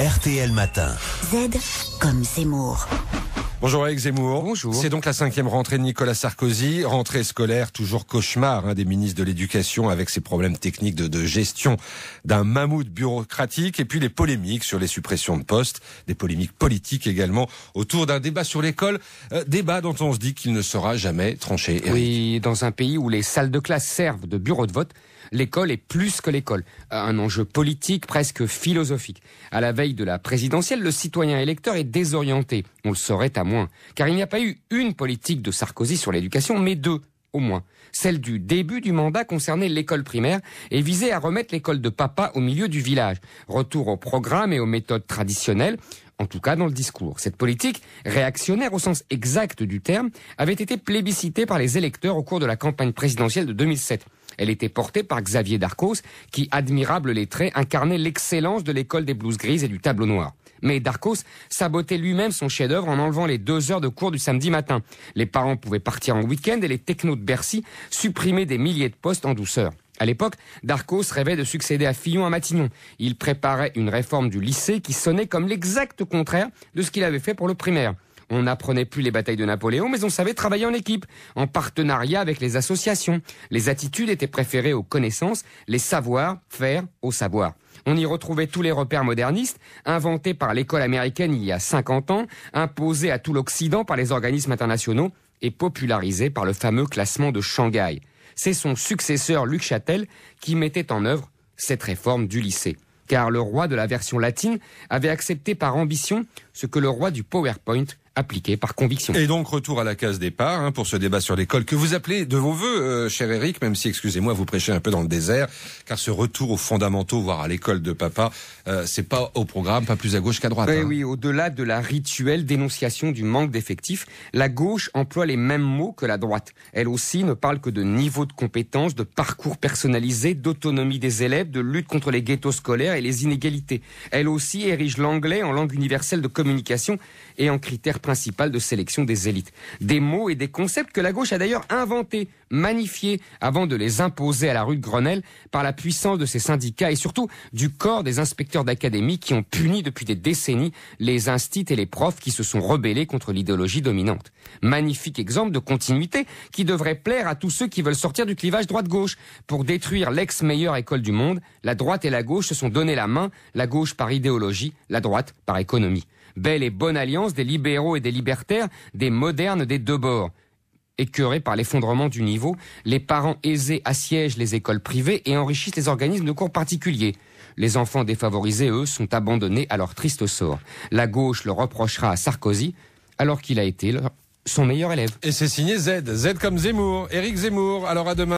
RTL Matin. Z comme Zemmour. Bonjour Alex Zemmour. Bonjour. C'est donc la cinquième rentrée de Nicolas Sarkozy, rentrée scolaire toujours cauchemar hein, des ministres de l'Éducation avec ses problèmes techniques de, gestion d'un mammouth bureaucratique et puis les polémiques sur les suppressions de postes, des polémiques politiques également autour d'un débat sur l'école, euh, débat dont on se dit qu'il ne sera jamais tranché. Oui, dans un pays où les salles de classe servent de bureaux de vote, l'école est plus que l'école, euh, un enjeu politique presque philosophique. À la veille de la présidentielle, le citoyen électeur est désorienté. On le saurait à car il n'y a pas eu une politique de Sarkozy sur l'éducation, mais deux, au moins. Celle du début du mandat concernait l'école primaire et visait à remettre l'école de papa au milieu du village. Retour au programme et aux méthodes traditionnelles, en tout cas dans le discours. Cette politique, réactionnaire au sens exact du terme, avait été plébiscitée par les électeurs au cours de la campagne présidentielle de 2007. Elle était portée par Xavier Darcos, qui, admirable les traits, incarnait l'excellence de l'école des blouses grises et du tableau noir. Mais Darcos sabotait lui-même son chef-d'œuvre en enlevant les deux heures de cours du samedi matin. Les parents pouvaient partir en week-end et les technos de Bercy supprimaient des milliers de postes en douceur. À l'époque, Darcos rêvait de succéder à Fillon à Matignon. Il préparait une réforme du lycée qui sonnait comme l'exact contraire de ce qu'il avait fait pour le primaire. On n'apprenait plus les batailles de Napoléon, mais on savait travailler en équipe, en partenariat avec les associations. Les attitudes étaient préférées aux connaissances, les savoirs faire au savoir. On y retrouvait tous les repères modernistes, inventés par l'école américaine il y a 50 ans, imposés à tout l'Occident par les organismes internationaux et popularisés par le fameux classement de Shanghai. C'est son successeur Luc Châtel qui mettait en œuvre cette réforme du lycée. Car le roi de la version latine avait accepté par ambition ce que le roi du PowerPoint appliquée par conviction. Et donc retour à la case départ hein, pour ce débat sur l'école que vous appelez de vos voeux, euh, cher Eric, même si, excusez-moi, vous prêchez un peu dans le désert, car ce retour aux fondamentaux, voire à l'école de papa, euh, c'est pas au programme, pas plus à gauche qu'à droite. Oui, hein. Oui, au-delà de la rituelle dénonciation du manque d'effectifs, la gauche emploie les mêmes mots que la droite. Elle aussi ne parle que de niveau de compétences, de parcours personnalisé, d'autonomie des élèves, de lutte contre les ghettos scolaires et les inégalités. Elle aussi érige l'anglais en langue universelle de communication et en critères principale de sélection des élites. Des mots et des concepts que la gauche a d'ailleurs inventés, magnifiés, avant de les imposer à la rue de Grenelle par la puissance de ses syndicats et surtout du corps des inspecteurs d'académie qui ont puni depuis des décennies les instits et les profs qui se sont rebellés contre l'idéologie dominante. Magnifique exemple de continuité qui devrait plaire à tous ceux qui veulent sortir du clivage droite-gauche. Pour détruire l'ex-meilleure école du monde, la droite et la gauche se sont donné la main, la gauche par idéologie, la droite par économie. Belle et bonne alliance des libéraux et des libertaires, des modernes des deux bords. Écœurés par l'effondrement du niveau, les parents aisés assiègent les écoles privées et enrichissent les organismes de cours particuliers. Les enfants défavorisés, eux, sont abandonnés à leur triste sort. La gauche le reprochera à Sarkozy, alors qu'il a été son meilleur élève. Et c'est signé Z, Z comme Zemmour, Éric Zemmour. Alors à demain.